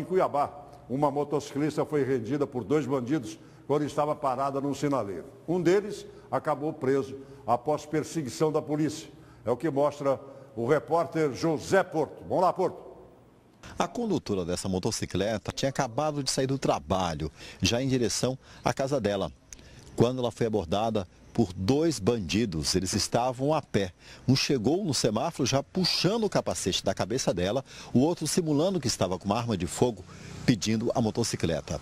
Em Cuiabá, uma motociclista foi rendida por dois bandidos quando estava parada num sinaleiro. Um deles acabou preso após perseguição da polícia. É o que mostra o repórter José Porto. Vamos lá, Porto. A condutora dessa motocicleta tinha acabado de sair do trabalho, já em direção à casa dela. Quando ela foi abordada por dois bandidos. Eles estavam a pé. Um chegou no semáforo já puxando o capacete da cabeça dela, o outro simulando que estava com uma arma de fogo pedindo a motocicleta.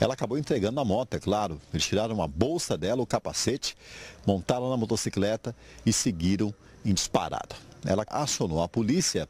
Ela acabou entregando a moto, é claro. Eles tiraram a bolsa dela, o capacete, montaram na motocicleta e seguiram em disparada. Ela acionou a polícia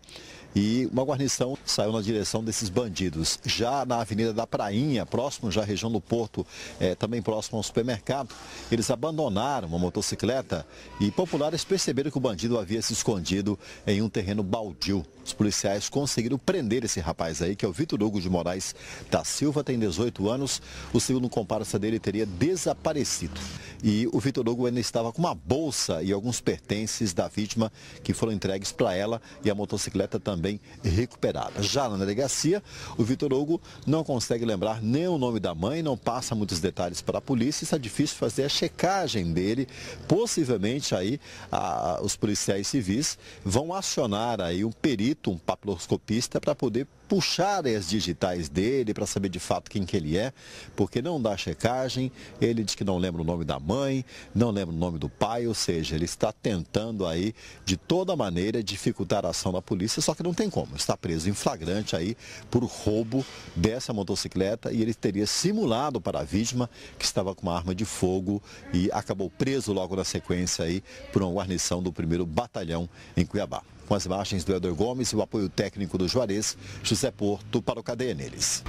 e uma guarnição saiu na direção desses bandidos. Já na Avenida da Prainha, próximo já à região do Porto, é, também próximo ao supermercado, eles abandonaram uma motocicleta e populares perceberam que o bandido havia se escondido em um terreno baldio. Os policiais conseguiram prender esse rapaz aí, que é o Vitor Hugo de Moraes da Silva, tem 18 anos. O segundo comparsa dele teria desaparecido. E o Vitor Hugo ainda estava com uma bolsa e alguns pertences da vítima que foram entregues para ela e a motocicleta também recuperada. Já na delegacia, o Vitor Hugo não consegue lembrar nem o nome da mãe, não passa muitos detalhes para a polícia. Está difícil fazer a checagem dele. Possivelmente aí a, os policiais civis vão acionar aí um perito, um papiloscopista, para poder puxar as digitais dele, para saber de fato quem que ele é, porque não dá checagem. Ele diz que não lembra o nome da mãe mãe, não lembra o nome do pai, ou seja, ele está tentando aí de toda maneira dificultar a ação da polícia, só que não tem como. Está preso em flagrante aí por roubo dessa motocicleta e ele teria simulado para a vítima que estava com uma arma de fogo e acabou preso logo na sequência aí por uma guarnição do primeiro batalhão em Cuiabá. Com as imagens do Helder Gomes e o apoio técnico do Juarez, José Porto para o Cadeia Neles.